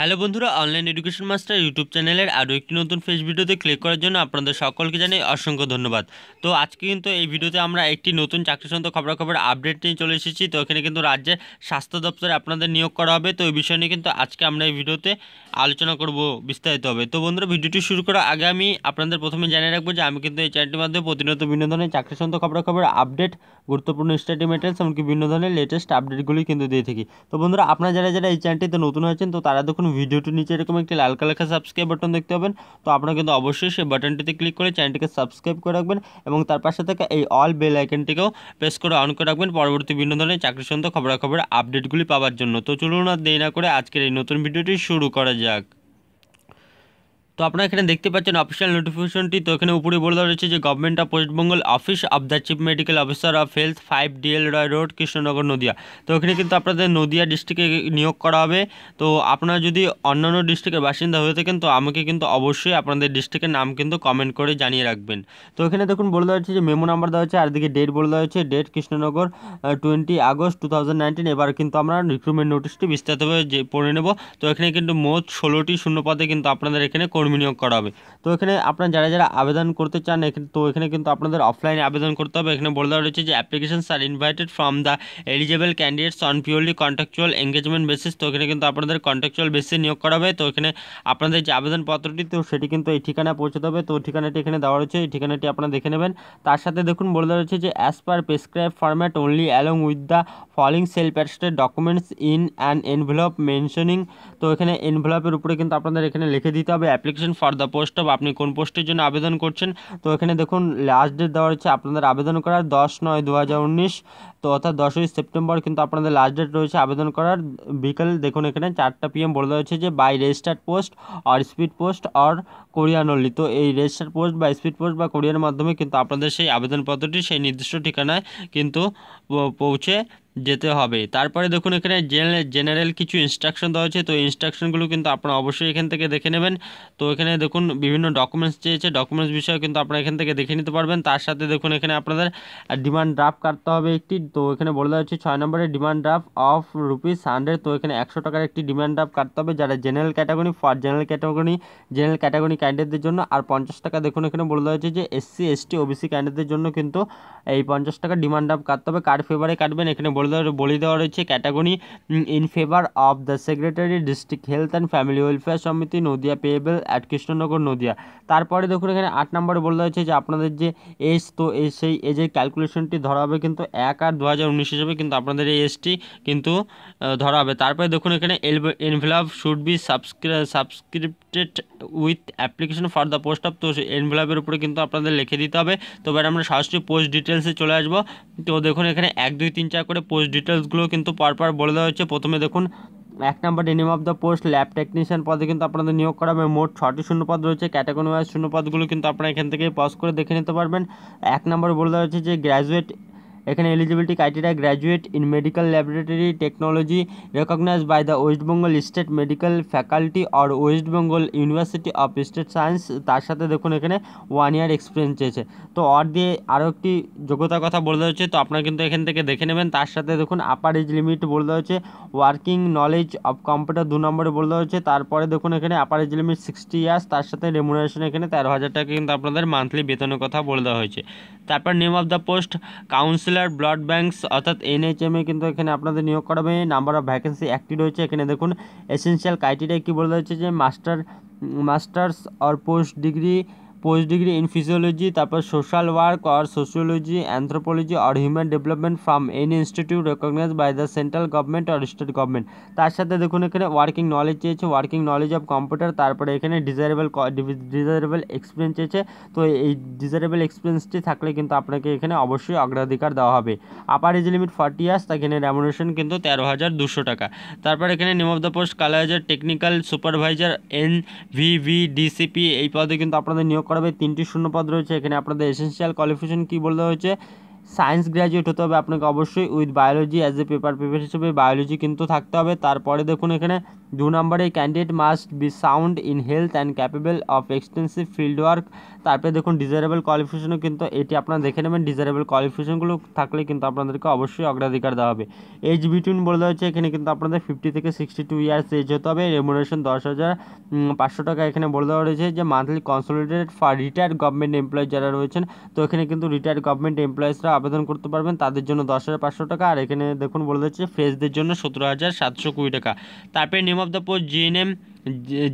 hello বন্ধুরা online education master YouTube চ্যানেলের আরও একটি নতুন ফেস ভিডিওতে ক্লিক করার জন্য আপনাদের সকলকে জানাই অসংখ্য ধন্যবাদ তো আজকে কিন্তু এই ভিডিওতে আমরা একটি নতুন চাকরি সন্ত খবরাখবর আপডেট নিয়ে চলে এসেছি তো এখানে কিন্তু রাজ্যের স্বাস্থ্য দপ্তরে আপনাদের নিয়োগ করা হবে তো এই বিষয় নিয়ে কিন্তু আজকে আমরা এই ভিডিওতে আলোচনা করব বিস্তারিত হবে তো বন্ধুরা ভিডিওটি শুরু করার আগে আমি আপনাদের প্রথমে জানিয়ে রাখবো যে আমি কিন্তু এই চ্যানেলটির মাধ্যমে প্রতিনিয়ত বিনোদনের চাকরি সন্ত খবরাখবর আপডেট গুরুত্বপূর্ণ স্টাডি মেটেরিয়ালস এমনকি ধরনের লেটেস্ট আপডেটগুলি কিন্তু দিয়ে থাকি তো বন্ধুরা আপনারা যারা যারা এই চ্যানেলটিতে নতুন হয়েছেন তো তারা দেখুন ভিডিওটির নিচে এরকম একটি লাল কালার সাবস্ক্রাইব বাটন দেখতে পাবেন তো আপনারা কিন্তু অবশ্যই সেই বাটনটিতে ক্লিক করে চ্যানেলটিকে সাবস্ক্রাইব করে রাখবেন এবং তার পাশে থাকা এই অল বেল আইকনটিকেও প্রেস করে অন করে রাখবেন পরবর্তী বিভিন্ন ধরনের চাকরি সন্ধ্যা খবরাখবর আপডেটগুলি পাওয়ার জন্য তো চলুন আর দেরি না করে আজকের এই নতুন ভিডিওটি শুরু করা যাক তো আপনারা এখানে দেখতে পাচ্ছেন অফিসিয়াল নোটিফিকেশনটি তো এখানে উপরে বলে দেওয়া রয়েছে যে government of West Bengal office of the chief medical officer of health five DL Roy road Krishnanagar Nadia তো এখানে কিন্তু আপনাদের নদিয়া ডিস্ট্রিক্টে নিয়োগ করা হবে তো আপনারা যদি অন্যান্য ডিস্ট্রিক্টের বাসিন্দা হয়ে থাকেন তো আমাকে কিন্তু অবশ্যই আপনাদের ডিস্ট্রিক্টের নাম কিন্তু কমেন্ট করে জানিয়ে রাখবেন তো এখানে দেখুন বলে দেওয়া হচ্ছে যে মেমো নাম্বার দেওয়া হচ্ছে আর দিকে ডেট বলে দেওয়া হচ্ছে date Krishnanagar twenty August to এবার কিন্তু আমরা রিক্রুটমেন্ট নোটিশটি বিস্তারিতভাবে যে পড়ে নেব তো এখানে কিন্তু মোট ষোলোটি শূন্য পদে কিন্তু আপনাদের এখানে কর্মী নিয়োগ করা হবে তো এখানে আপনারা যারা যারা আবেদন করতে চান এখানে তো এখানে কিন্তু আপনাদের অফলাইনে আবেদন করতে হবে এখানে বলে দেওয়া রয়েছে যে application sir invited from the eligible candidates on purely contractual engagement basis তো এখানে কিন্তু আপনাদের কন্ট্রাকচুয়াল বেসিসে নিয়োগ করা হবে তো এখানে আপনাদের যে আবেদনপত্রটি তো সেটি কিন্তু এই ঠিকানায় পৌঁছতে হবে তো ঠিকানাটি এখানে দেওয়া রয়েছে এই ঠিকানাটি আপনারা দেখে নেবেন তার সাথে দেখুন বলে দেওয়া রয়েছে যে as per prescribe format only along with the following self attested documents in and envelope mentioning তো এখানে এনভেলপের উপরে কিন্তু আপনাদের এখানে লিখে দিতে হবে application application for the post of আপনি কোন পোস্টের জন্য আবেদন করছেন তো এখানে দেখুন লাস্ট ডেট দেওয়া রয়েছে আপনাদের আবেদন করার দশ নয় দু তো অর্থাৎ দশই সেপ্টেম্বর কিন্তু আপনাদের লাস্ট ডেট রয়েছে আবেদন করার বিকেল দেখুন এখানে চারটা পিএম বলে দেওয়া হয়েছে যে by registered post or speed post or courier only তো এই রেজিস্টার্ড পোস্ট বা স্পিড পোস্ট বা কোরিয়ার মাধ্যমে কিন্তু আপনাদের সেই আবেদনপত্রটি সেই নির্দিষ্ট ঠিকানায় কিন্তু পৌঁছে যেতে হবে তারপরে দেখুন এখানে জেনারেল কিছু ইনস্ট্রাকশন দেওয়া হয়েছে তো ইনস্ট্রাকশনগুলো কিন্তু আপনারা অবশ্যই এখান থেকে দেখে নেবেন তো এখানে দেখুন বিভিন্ন ডকুমেন্টস চেয়েছে ডকুমেন্টস বিষয়ে কিন্তু আপনারা এখান থেকে দেখে নিতে পারবেন তার সাথে দেখুন এখানে আপনাদের ডিমান্ড ড্রাফট কাটতে হবে একটি তো এখানে বলে দেওয়া হচ্ছে ছয় নম্বরে demand draft of rupees hundred তো এখানে একশো টাকার একটি ডিমান্ড ড্রাফট কাটতে হবে যারা general category for general category general category ক্যান্ডিডেটদের জন্য আর পঞ্চাশ টাকা দেখুন এখানে বলে দেওয়া হচ্ছে যে এসসি এসটি ওবিসি ক্যান্ডিডেটদের জন্য কিন্তু এই পঞ্চাশ টাকা ডিমান্ড ড্রাফট কাটতে হবে কার ফেভারে কাটবেন এখানে বলে বলে দেওয়া রয়েছে category in favour of the secretary district health and family welfare Samiti Nadia payable at Krishnanagar Nadia তারপরে দেখুন এখানে আট নম্বরে বলে দেওয়া হয়েছে যে আপনাদের যে এজ তো সেই এজের ক্যালকুলেশনটি ধরা হবে কিন্তু এক আর দু হাজার উনিশ হিসেবে কিন্তু আপনাদের এই এজটি কিন্তু ধরা হবে তারপরে দেখুন এখানে এনভেলপ শুড বি সাবস্ক্রা subscripted with application for the post of তো এনভেলপের উপরে কিন্তু আপনাদের লিখে দিতে হবে তো আমরা সরাসরি পোস্ট ডিটেলসে চলে আসবো তো দেখুন এখানে এক দুই তিন চার করে পোস্ট ডিটেলসগুলো কিন্তু পরপর বলে দেওয়া হচ্ছে প্রথমে দেখুন এক number name of the post lab technician পদে কিন্তু আপনাদের নিয়োগ করা হবে মোট ছটি শূন্যপদ রয়েছে ক্যাটাগরি ওয়াইজ শূন্যপদগুলো কিন্তু আপনারা এখান থেকে পজ করে দেখে নিতে পারবেন এক নম্বর বলে দেওয়া হচ্ছে যে গ্র্যাজুয়েট এখানে eligibility criteria graduate in medical laboratory technology recognise by the West Bengal state medical faculty or West Bengal university of state science তার সাথে দেখুন এখানে ওয়ান ইয়ার এক্সপিরিয়েন্স চেয়েছে তো অর দিয়ে আরও একটি যোগ্যতার কথা বলে দেওয়া হচ্ছে তো আপনারা কিন্তু এখান থেকে দেখে নেবেন তার সাথে দেখুন আপার এজ লিমিট বলে দেওয়া হচ্ছে ওয়ার্কিং নলেজ অফ কম্পিউটার দু নম্বরে বলে দেওয়া হচ্ছে তারপরে দেখুন এখানে upper age limit sixty years তার সাথে রেমুনারেশন এখানে তেরো হাজার টাকা কিন্তু আপনাদের মান্থলি বেতনের কথা বলে দেওয়া হয়েছে তারপর name of the post council blood banks अर्थात एनएचएमএ কিন্তু এখানে আপনাদের নিয়োগ করবে নাম্বার অফ वैकेंसी एक्टिव রয়েছে এখানে দেখুন एसेंशियल क्राइटेरिया কি বলা হচ্ছে যে master masters or post degree post degree in physiology তারপর social work or sociology anthropology or human development from an institute recognise by the central government or state government তার সাথে দেখুন এখানে ওয়ার্কিং নলেজ চেয়েছে ওয়ার্কিং নলেজ অফ কম্পিউটার তারপরে এখানে desirable desirable experience চেয়েছে তো এই ডিজারেবল এক্সপিরিয়েন্সটি থাকলে কিন্তু আপনাকে এখানে অবশ্যই অগ্রাধিকার দেওয়া হবে upper age limit forty years তাকে এখানে রেমুনেশন কিন্তু তেরো হাজার দুশো টাকা তারপর এখানে নেম অফ দ্য পোস্ট কালাইজার technical supervisor N V V DCP এই পদে কিন্তু আপনাদের নিয়োগ করা হবে তিনটি শূন্যপদ রয়েছে এখানে আপনাদের এসেন্সিয়াল কোয়ালিফিকেশন কি বলতে হয়েছে সায়েন্স গ্র্যাজুয়েট হতে হবে আপনাকে অবশ্যই with biology as a paper paper হিসেবে বায়োলজি কিন্তু থাকতে হবে তারপরে দেখুন এখানে দু নম্বরে candidate must be sound in health and capable of extensive field work তারপরে দেখুন ডিজারেবল কোয়ালিফিকেশনও কিন্তু এটি আপনারা দেখে নেবেন ডিজারেবল কোয়ালিফিকেশনগুলো থাকলে কিন্তু আপনাদেরকে অবশ্যই অগ্রাধিকার দেওয়া হবে এজ বিটুইন বলে দেওয়া হচ্ছে এখানে কিন্তু আপনাদের ফিফটি থেকে সিক্সটি টু ইয়ার্স এজ হতে হবে রেমুনারেশন দশ হাজার পাঁচশো টাকা এখানে বলে দেওয়া রয়েছে যে monthly consolidated for retired government employee যারা রয়েছেন তো এখানে কিন্তু রিটায়ার্ড গভর্নমেন্ট এমপ্লয়িজরা আবেদন করতে পারবেন তাদের জন্য দশ হাজার পাঁচশো টাকা আর এখানে দেখুন বলে দিচ্ছে ফ্রেশদের জন্য সতেরো হাজার সাতশো কুড়ি টাকা তারপরে name of the post GNM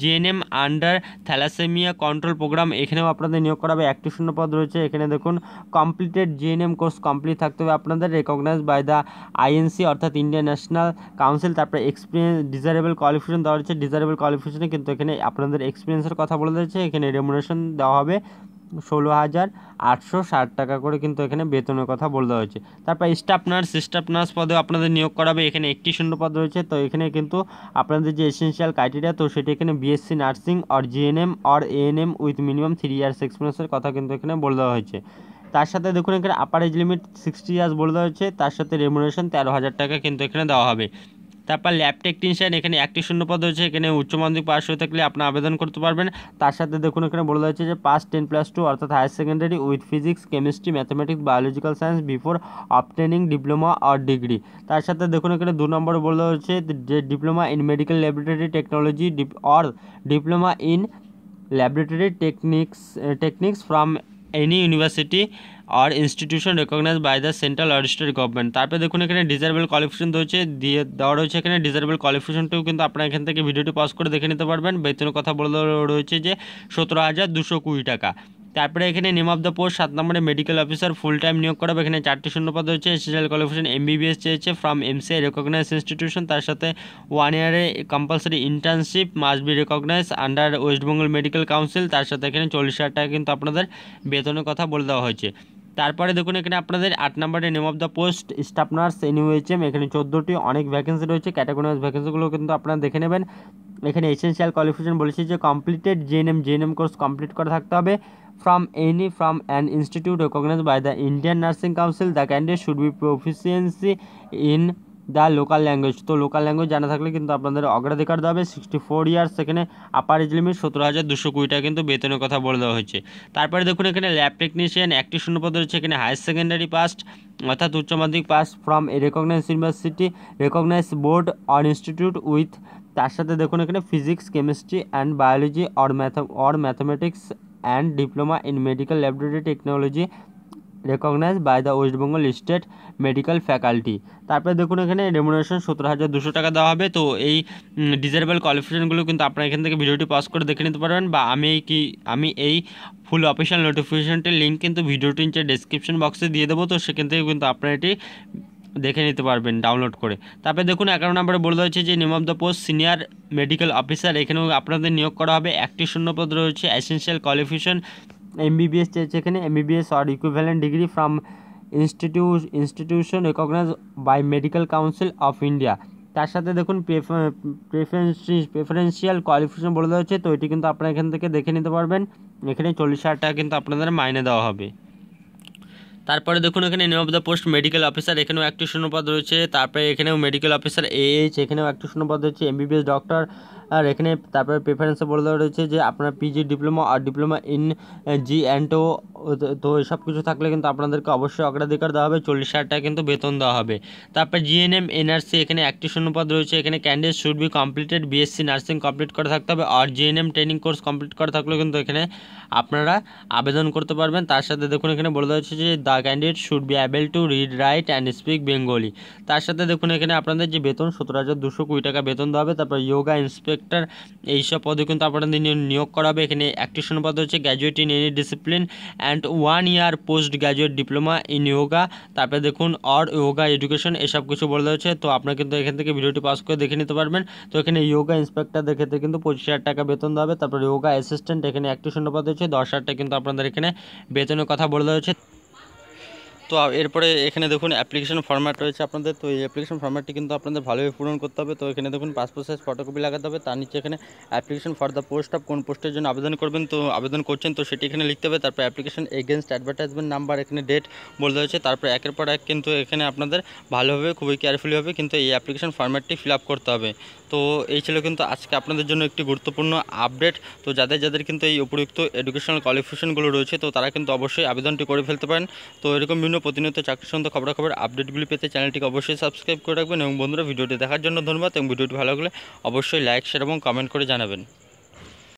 GNM under thalassemia control programme এখানেও আপনাদের নিয়োগ করা হবে একটি শূন্য পদ রয়েছে এখানে দেখুন কমপ্লিটেড জিএনএম কোর্স কমপ্লিট থাকতে হবে আপনাদের রেকগনাইজ বাই দ্য আইএনসি অর্থাৎ ইন্ডিয়ান ন্যাশনাল কাউন্সিল তারপরে এক্সপিরিয়েন্স ডিজারেবল কোয়ালিফিকেশন দেওয়া হচ্ছে ডিজারেবল কোয়ালিফিকেশনে কিন্তু এখানে আপনাদের এক্সপিরিয়েন্সের কথা বলে দিয়েছে এখানে রেমুনেশন দেওয়া হবে ষোলো হাজার আটশো ষাট টাকা করে কিন্তু এখানে বেতনের কথা দেওয়া হয়েছে তারপর স্টাফ নার্স স্টাফ নার্স পদে আপনাদের নিয়োগ করাবে এখানে একটি শূন্য পদ রয়েছে তো এখানে কিন্তু আপনাদের যে এসেন্সিয়াল ক্রাইটেরিয়া তো সেটি এখানে BSc nursing or GNM or ANM with minimum three years এক্সপিরিয়েন্সের কথা কিন্তু এখানে বলে দেওয়া হয়েছে তার সাথে দেখুন এখানে upper age limit sixty years বলে দেওয়া হয়েছে তার সাথে রেমুনেশন তেরো হাজার টাকা কিন্তু এখানে দেওয়া হবে তারপর ল্যাব টেকনিশিয়ান এখানে একটি শূন্য পদ রয়েছে এখানে উচ্চ মাধ্যমিক পাস হয়ে থাকলে আপনি আবেদন করতে পারবেন তার সাথে দেখুন এখানে বলে রয়েছে যে পাস টেন প্লাস টু অর্থাৎ higher secondary with physics chemistry mathematics biological science before obtaining diploma আর ডিগ্রি তার সাথে দেখুন এখানে দু নম্বরে বলে হয়েছে যে diploma in medical laboratory technology or diploma in laboratory techniques techniques from any university or institution recognized by the central or state government তারপরে দেখুন এখানে ডিজারেবল কোয়ালিফিকেশন রয়েছে দিয়ে দেওয়া রয়েছে এখানে ডিজারেবল কোয়ালিফিকেশনটাও কিন্তু আপনারা এখান থেকে ভিডিওটি পজ করে দেখে নিতে পারবেন বেতনের কথা বলে রয়েছে যে সতেরো হাজার দুশো কুড়ি টাকা তারপরে এখানে নেম অফ দ্য পোস্ট সাত নম্বরে মেডিকেল অফিসার ফুল টাইম নিয়োগ করা হবে এখানে চারটি শূন্যপদ রয়েছে essential qualification B B from MCI recognise institution তার সাথে ওয়ান ইয়ারে compulsory internship must be recognise under West Bengal medical council তার সাথে এখানে চল্লিশ হাজার টাকা কিন্তু আপনাদের বেতনের কথা বলে দেওয়া হয়েছে তারপরে দেখুন এখানে আপনাদের আট নম্বরে name of the post staff nurse NUHM এখানে চোদ্দোটি অনেক ভ্যাকেন্সি রয়েছে ক্যাটাগরি ভ্যাকেন্সিগুলো কিন্তু আপনারা দেখে নেবেন এখানে এসেন্সিয়াল কোয়ালিফিকেশন বলেছে যে completed JNM JNM course complete করে থাকতে হবে from any from an institute recognise by the Indian nursing council the candidate should be proficiency in the local language তো লোকাল ল্যাঙ্গুয়েজ জানা থাকলে কিন্তু আপনাদের অগ্রাধিকার দেওয়া হবে সিক্সটি ফোর ইয়ার্স সেখানে আপার এজ লিমিট সতেরো হাজার দুশো কুড়ি টাকা কিন্তু বেতনের কথা বলে দেওয়া হয়েছে তারপরে দেখুন এখানে ল্যাব টেকনিশিয়ান একটি শূন্যপদ রয়েছে এখানে হায়ার সেকেন্ডারি পাস্ট অর্থাৎ উচ্চ মাধ্যমিক pass from a recognise university recognise board on institute with তার সাথে দেখুন এখানে physics chemistry and biology or math or mathematics and diploma in medical laboratory technology recognise by the West Bengal state medical faculty তারপরে দেখুন এখানে রেমুনেশন সতেরো হাজার দুশো টাকা দেওয়া হবে তো এই ডিজারেবল কোয়ালিফিকেশনগুলো কিন্তু আপনারা এখান থেকে ভিডিওটি পজ করে দেখে নিতে পারবেন বা আমি কি আমি এই ফুল অফিসিয়াল নোটিফিকেশনটির লিঙ্ক কিন্তু ভিডিওটি যে ডেসক্রিপশন বক্সে দিয়ে দেবো তো সেখান থেকে কিন্তু আপনারা এটি দেখে নিতে পারবেন ডাউনলোড করে তারপরে দেখুন এগারো নম্বরে বলে রয়েছে যে name of the post senior medical officer এখানেও আপনাদের নিয়োগ করা হবে একটি শূন্যপদ রয়েছে অ্যাসেন্সিয়াল কোয়ালিফিকেশন এমবিবিএস চেয়েছে এখানে MBBS or equivalent degree from ইনস্টিটিউ institution recognise by medical council of India তার সাথে দেখুন প্রেফারেন্সি প্রেফারেন্সিয়াল কোয়ালিফিকেশন বলে দেওয়া হচ্ছে তো এটি কিন্তু আপনারা এখান থেকে দেখে নিতে পারবেন এখানে চল্লিশ হাজার টাকা কিন্তু আপনাদের মাইনে দেওয়া হবে তারপরে দেখুন এখানে name of the post medical officer এখানেও একটি শূন্যপদ রয়েছে তারপরে এখানেও মেডিকেল অফিসার এইচ এখানেও একটি শূন্যপদ রয়েছে এমবিবিএস ডক্টর আর এখানে তারপরে প্রেফারেন্সে বলে দেওয়া রয়েছে যে আপনার পিজি ডিপ্লোমা আর diploma in G and O তো এসব কিছু থাকলে কিন্তু আপনাদেরকে অবশ্যই অগ্রাধিকার দেওয়া হবে চল্লিশ হাজার টাকা কিন্তু বেতন দেওয়া হবে তারপর জিএনএম এনআরসি এখানে একটি অনুপাত রয়েছে এখানে candidate should be completed BSc nursing complete করে থাকতে হবে আর জিএনএম ট্রেনিং কোর্স কমপ্লিট করে থাকলে কিন্তু এখানে আপনারা আবেদন করতে পারবেন তার সাথে দেখুন এখানে বলে দেওয়া হচ্ছে যে the candidate should be able to read write and speak Bengali তার সাথে দেখুন এখানে আপনাদের যে বেতন সতেরো হাজার দুশো কুড়ি টাকা বেতন দেওয়া হবে তারপর যোগা ইন্সপেক্ট ইন্সপেক্টর এইসব পদে কিন্তু আপনাদের নিয়োগ করা হবে এখানে একটি পদ হচ্ছে graduate in any discipline and one year post graduate diploma in yoga তারপরে দেখুন অর ইয়োগা এডুকেশন এসব কিছু বলে হচ্ছে তো আপনারা কিন্তু এখান থেকে ভিডিওটি পাস করে দেখে নিতে পারবেন তো এখানে ইয়োগা ইন্সপেক্টর দেখে কিন্তু পঁচিশ হাজার টাকা বেতন দেওয়া হবে তারপর ইয়োগা অ্যাসিস্ট্যান্ট এখানে একটি পদ হচ্ছে দশ হাজারটা কিন্তু আপনাদের এখানে বেতনের কথা বলে হচ্ছে তো এরপরে এখানে দেখুন অ্যাপ্লিকেশন ফর্ম্যাট রয়েছে আপনাদের তো এই অ্যাপ্লিকেশন ফর্ম্যাটটি কিন্তু আপনাদের ভালোভাবে পূরণ করতে হবে তো এখানে দেখুন পাসপোর্ট সাইজ ফটোকপি লাগাতে হবে তার নিচে এখানে application for the post of কোন পোস্টের জন্য আবেদন করবেন তো আবেদন করছেন তো সেটি এখানে লিখতে হবে তারপর অ্যাপ্লিকেশন এগেনস্ট অ্যাডভার্টাইজমেন্ট নাম্বার এখানে ডেট বলতে হয়েছে তারপর একের পর এক কিন্তু এখানে আপনাদের ভালোভাবে খুবই কেয়ারফুলি হবে কিন্তু এই অ্যাপ্লিকেশন ফর্ম্যাটটি ফিল আপ করতে হবে তো এই ছিল কিন্তু আজকে আপনাদের জন্য একটি গুরুত্বপূর্ণ আপডেট তো যাদের যাদের কিন্তু এই উপযুক্ত এডুকেশনাল কোয়ালিফিকেশনগুলো রয়েছে তো তারা কিন্তু অবশ্যই আবেদনটি করে ফেলতে পারেন তো এরকম বিভিন্ন প্রতিনিয়ত চাকরি সংক্রান্ত খবরাখবর আপডেটগুলি পেতে চ্যানেলটিকে অবশ্যই সাবস্ক্রাইব করে রাখবেন এবং বন্ধুরা ভিডিওটি দেখার জন্য ধন্যবাদ এবং ভিডিওটি ভালো লাগলে অবশ্যই লাইক শেয়ার এবং কমেন্ট করে জানাবেন